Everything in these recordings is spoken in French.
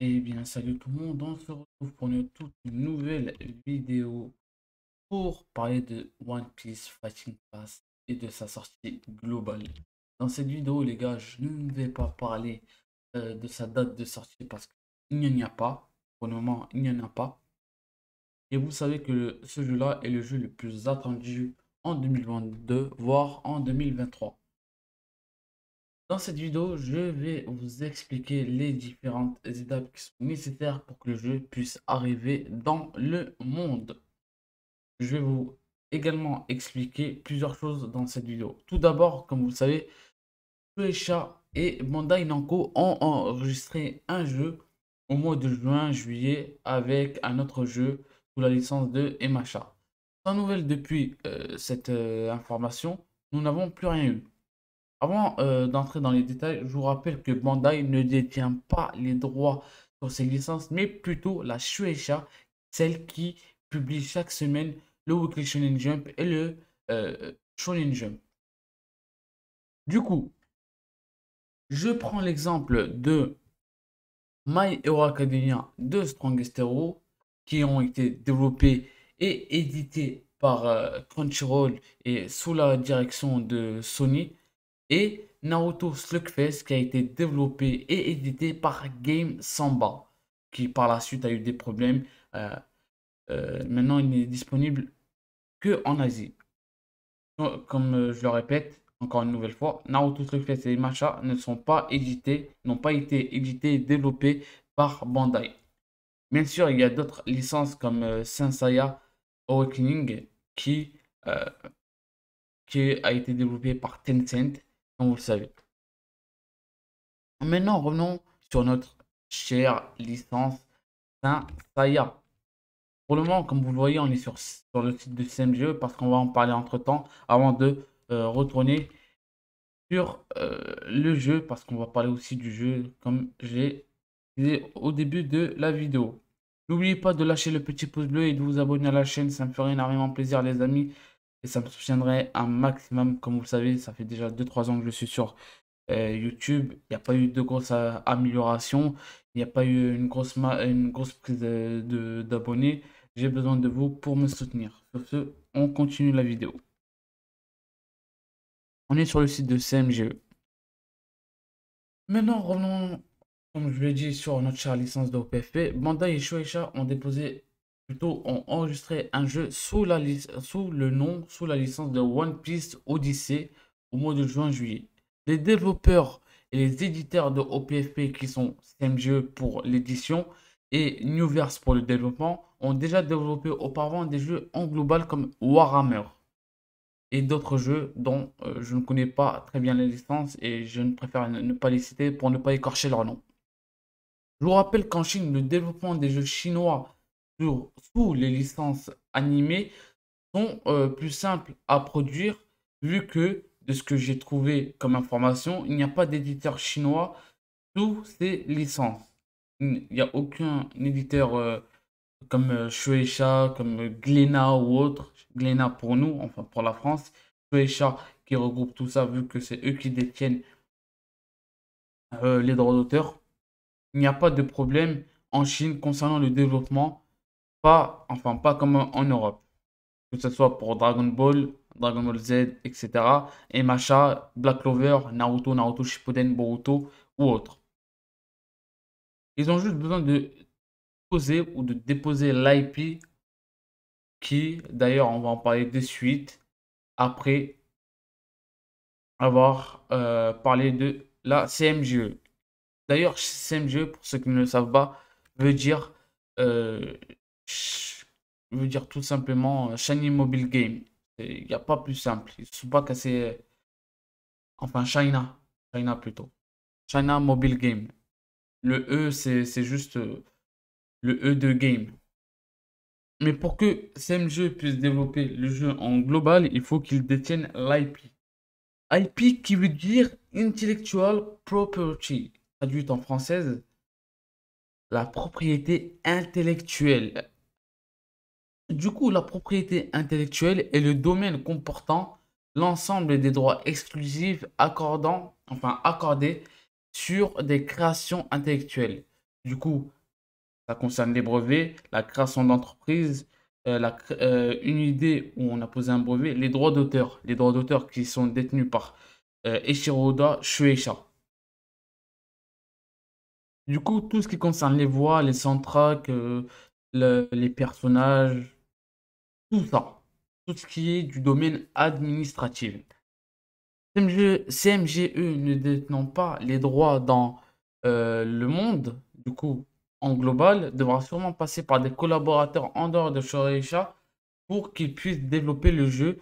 Et eh bien salut tout le monde, on se retrouve pour une toute nouvelle vidéo pour parler de One Piece Fighting Pass et de sa sortie globale. Dans cette vidéo les gars, je ne vais pas parler euh, de sa date de sortie parce qu'il n'y en a pas. Pour le moment, il n'y en a pas. Et vous savez que ce jeu-là est le jeu le plus attendu en 2022, voire en 2023. Dans cette vidéo, je vais vous expliquer les différentes étapes qui sont nécessaires pour que le jeu puisse arriver dans le monde. Je vais vous également expliquer plusieurs choses dans cette vidéo. Tout d'abord, comme vous le savez, Shueisha et Bandai Namco ont enregistré un jeu au mois de juin-juillet avec un autre jeu sous la licence de Emacha. Sans nouvelles depuis euh, cette euh, information, nous n'avons plus rien eu. Avant euh, d'entrer dans les détails, je vous rappelle que Bandai ne détient pas les droits sur ses licences, mais plutôt la Shueisha, celle qui publie chaque semaine le Weekly Shonen Jump et le euh, Shonen Jump. Du coup, je prends l'exemple de My Hero Academia de Strongest Hero qui ont été développés et édités par euh, Crunchyroll et sous la direction de Sony et Naruto Slugfest qui a été développé et édité par Game Samba qui par la suite a eu des problèmes. Euh, euh, maintenant, il n'est disponible que en Asie. comme euh, je le répète encore une nouvelle fois, Naruto Slugfest et Macha ne sont pas édités, n'ont pas été édités et développés par Bandai. Bien sûr, il y a d'autres licences comme Sensaya Awakening qui, qui a été développé par Tencent comme vous le savez. Maintenant, revenons sur notre chère licence Saint Saya. Pour le moment, comme vous le voyez, on est sur, le site de CMGE parce qu'on va en parler entre temps avant de euh, retourner sur euh, le jeu parce qu'on va parler aussi du jeu comme j'ai dit au début de la vidéo. N'oubliez pas de lâcher le petit pouce bleu et de vous abonner à la chaîne, ça me ferait énormément plaisir les amis ça me soutiendrait un maximum. Comme vous le savez, ça fait déjà 2-3 ans que je suis sur euh, YouTube. Il n'y a pas eu de grosse euh, amélioration. Il n'y a pas eu une grosse, une grosse prise d'abonnés. De, d'abonnés. J'ai besoin de vous pour me soutenir. Sur ce, on continue la vidéo. On est sur le site de CMGE. Maintenant, revenons, comme je l'ai dit, sur notre chère licence d'opfp Banda Bandai et Shueisha ont déposé plutôt ont enregistré un jeu sous, la sous le nom, sous la licence de One Piece Odyssey au mois de juin-juillet. Les développeurs et les éditeurs de OPFP qui sont CMGE pour l'édition et Newverse pour le développement ont déjà développé auparavant des jeux en global comme Warhammer et d'autres jeux dont euh, je ne connais pas très bien les licence et je ne préfère ne, pas les citer pour ne pas écorcher leur nom. Je vous rappelle qu'en Chine, le développement des jeux chinois sous les licences animées sont euh, plus simples à produire vu que de ce que j'ai trouvé comme information, il n'y a pas d'éditeur chinois sous ces licences. Il n'y a aucun éditeur euh, comme euh, Shueisha, comme Glena ou autre, Glena pour nous, enfin pour la France, Shueisha qui regroupe tout ça vu que c'est eux qui détiennent les droits d'auteur. Il n'y a pas de problème en Chine concernant le développement enfin, pas comme en Europe. Que ce soit pour Dragon Ball, Dragon Ball Z, etc. Et Macha, Black Clover, Naruto, Naruto Shippuden, Boruto ou autre Ils ont juste besoin de poser ou de déposer l'IP qui, d'ailleurs, on va en parler de suite après avoir euh, parlé de la CMGE. D'ailleurs, CMGE, pour ceux qui ne le savent pas, veut dire euh, je veux dire tout simplement euh, Shiny Mobile Game. Il n'y a pas plus simple. Ils ne sont pas Enfin, China. China plutôt. China Mobile Game. Le E, c'est juste euh, le E de game. Mais pour que jeu puisse développer le jeu en global, il faut qu'il détienne l'IP. IP qui veut dire Intellectual Property, traduite en française, la propriété intellectuelle. Du coup, la propriété intellectuelle est le domaine comportant l'ensemble des droits exclusifs accordant, enfin, accordés sur des créations intellectuelles. Du coup, ça concerne les brevets, la création d'entreprise, euh, euh, une idée où on a posé un brevet, les droits d'auteur, les droits d'auteur qui sont détenus par euh, Eshiroda Shueisha. Du coup, tout ce qui concerne les voix, les centraques, les personnages, tout ça, tout ce qui est du domaine administratif. CMGE ne détenant pas les droits dans euh, le monde, du coup, en global, devra sûrement passer par des collaborateurs en dehors de Shoreisha pour qu'ils puissent développer le jeu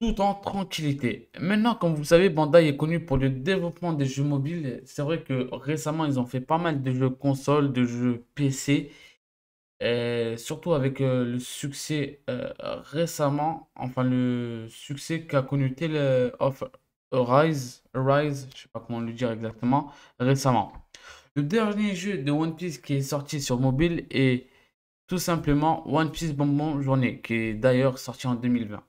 tout en tranquillité. Maintenant, comme vous savez, Bandai est connu pour le développement des jeux mobiles. C'est vrai que récemment, ils ont fait pas mal de jeux consoles, de jeux PC surtout avec euh, le succès euh, récemment, enfin le succès qu'a connu Tell of rise rise je sais pas comment le dire exactement, récemment. Le dernier jeu de One Piece qui est sorti sur mobile est tout simplement One Piece Bonbon Journée, qui est d'ailleurs sorti en 2020.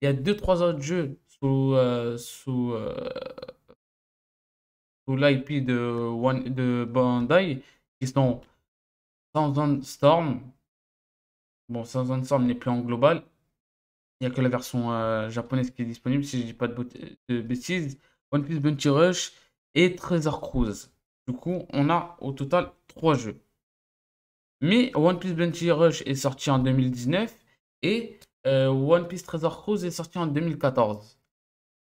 Il y a 2-3 autres jeux sous, euh, sous, l'IP de, One, de Bandai qui sont Zone Storm. Bon, Zone Storm n'est plus en global. Il n'y a que la version euh, japonaise qui est disponible, si je dis pas de, bêtises. One Piece Bounty Rush et Treasure Cruise. Du coup, on a au total trois jeux. Mais One Piece Bunty Rush est sorti en 2019 et euh, One Piece Treasure Cruise est sorti en 2014.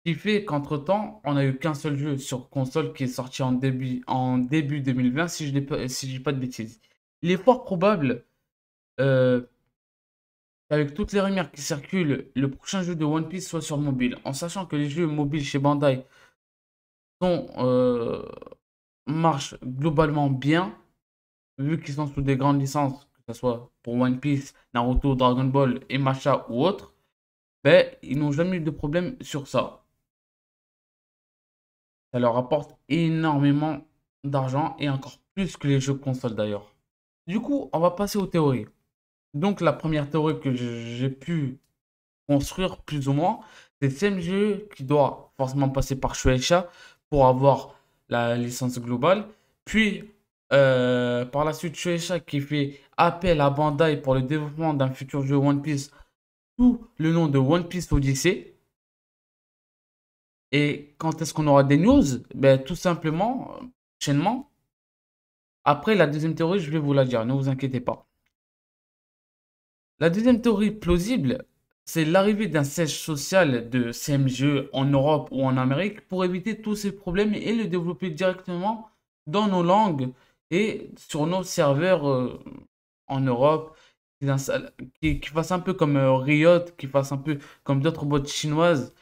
Ce qui fait qu'entre temps, on a eu qu'un seul jeu sur console qui est sorti en début, en début 2020, si je dis pas de bêtises il est fort probable, qu'avec euh, toutes les rumeurs qui circulent, le prochain jeu de One Piece soit sur mobile. En sachant que les jeux mobiles chez Bandai sont, euh, marchent globalement bien, vu qu'ils sont sous des grandes licences, que ce soit pour One Piece, Naruto, Dragon Ball, et Macha ou autre, ben, ils n'ont jamais eu de problème sur ça. Ça leur apporte énormément d'argent et encore plus que les jeux consoles d'ailleurs. Du coup, on va passer aux théories. Donc, la première théorie que j'ai pu construire, plus ou moins, c'est jeu qui doit forcément passer par Shueisha pour avoir la licence globale. Puis, euh, par la suite, Shueisha qui fait appel à Bandai pour le développement d'un futur jeu One Piece sous le nom de One Piece Odyssey. Et quand est-ce qu'on aura des news ben, Tout simplement, euh, prochainement, après, la deuxième théorie, je vais vous la dire, ne vous inquiétez pas. La deuxième théorie plausible, c'est l'arrivée d'un siège social de CMGE en Europe ou en Amérique pour éviter tous ces problèmes et le développer directement dans nos langues et sur nos serveurs euh, en Europe, qui, qui, fasse un peu comme euh, Riot, qui fasse un peu comme d'autres boîtes chinoises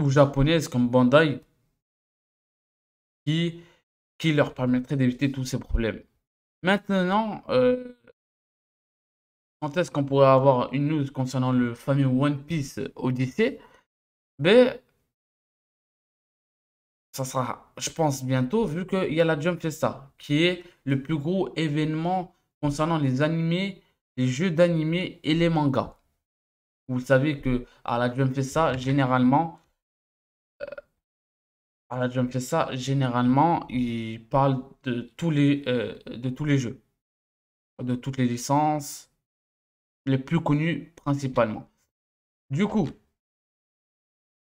ou japonaises comme Bandai, qui qui leur permettrait d'éviter tous ces problèmes. Maintenant, euh, quand est-ce qu'on pourrait avoir une news concernant le fameux One Piece Odyssey Ben, ça sera, je pense, bientôt, vu qu'il y a la Jump Festa, qui est le plus gros événement concernant les animés, les jeux d'animés et les mangas. Vous savez que à la Jump Festa, généralement, la jump ça, généralement, il parle de tous les, euh, de tous les jeux, de toutes les licences, les plus connues principalement. Du coup,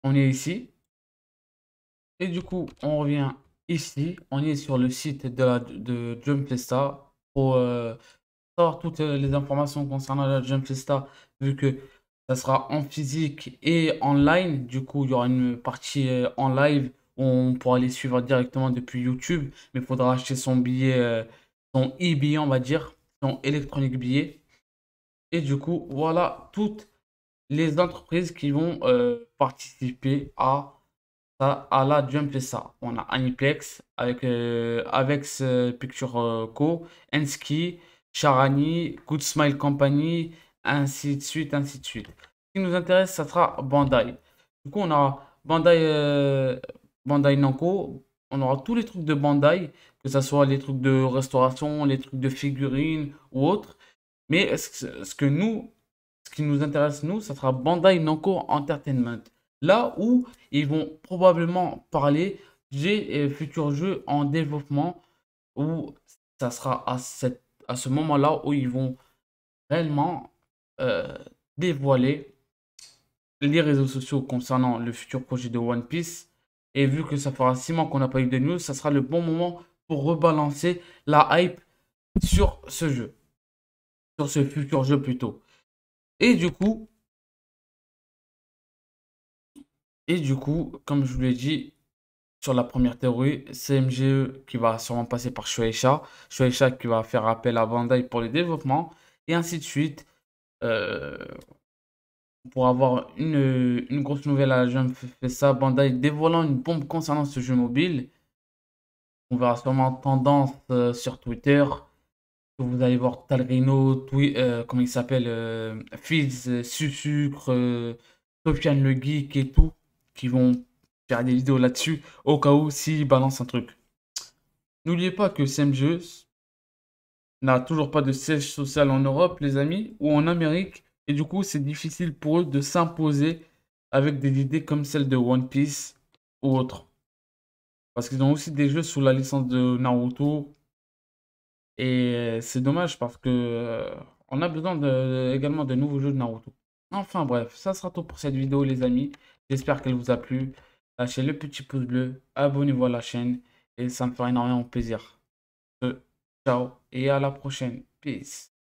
on est ici. Et du coup, on revient ici. On est sur le site de, la, de Jump festa pour euh, voir toutes les informations concernant la Jump festa vu que ça sera en physique et en ligne. Du coup, il y aura une partie euh, en live on pourra les suivre directement depuis YouTube, mais il faudra acheter son billet, euh, son e-billet, on va dire, son électronique billet. Et du coup, voilà toutes les entreprises qui vont euh, participer à, à, la ça On a Aniplex avec avec euh, Avex Picture Co, Enski, Charani, Good Smile Company, ainsi de suite, ainsi de suite. Ce qui nous intéresse, ça sera Bandai. Du coup, on a Bandai, Bandai Namco, on aura tous les trucs de Bandai, que ce soit les trucs de restauration, les trucs de figurines ou autres. Mais ce que nous, ce qui nous intéresse, nous, ça sera Bandai Namco Entertainment. Là où ils vont probablement parler des futurs jeux en développement, où ça sera à, à ce moment-là où ils vont réellement euh, dévoiler les réseaux sociaux concernant le futur projet de One Piece, et vu que ça fera 6 mois qu'on n'a pas eu de news, ça sera le bon moment pour rebalancer la hype sur ce jeu. Sur ce futur jeu plutôt. Et du coup, et du coup, comme je vous l'ai dit sur la première théorie, CMGE qui va sûrement passer par Shueisha. Shueisha qui va faire appel à Bandai pour le développement. Et ainsi de suite. Euh, pour avoir une, grosse nouvelle à la jeune ça Bandai dévoilant une bombe concernant ce jeu mobile. On verra sûrement tendance euh, sur Twitter. Vous allez voir Talrino, euh, comment il s'appelle, euh, Fizz, Sucre, Sofiane le Geek et tout, qui vont faire des vidéos là-dessus au cas où s'ils balancent un truc. N'oubliez pas que jeu n'a toujours pas de siège social en Europe, les amis, ou en Amérique et du coup, c'est difficile pour eux de s'imposer avec des idées comme celle de One Piece ou autre. Parce qu'ils ont aussi des jeux sous la licence de Naruto. Et c'est dommage parce que euh, on a besoin de, également de nouveaux jeux de Naruto. Enfin bref, ça sera tout pour cette vidéo les amis. J'espère qu'elle vous a plu. Lâchez le petit pouce bleu, abonnez-vous à la chaîne et ça me fera énormément plaisir. Euh, ciao et à la prochaine. Peace.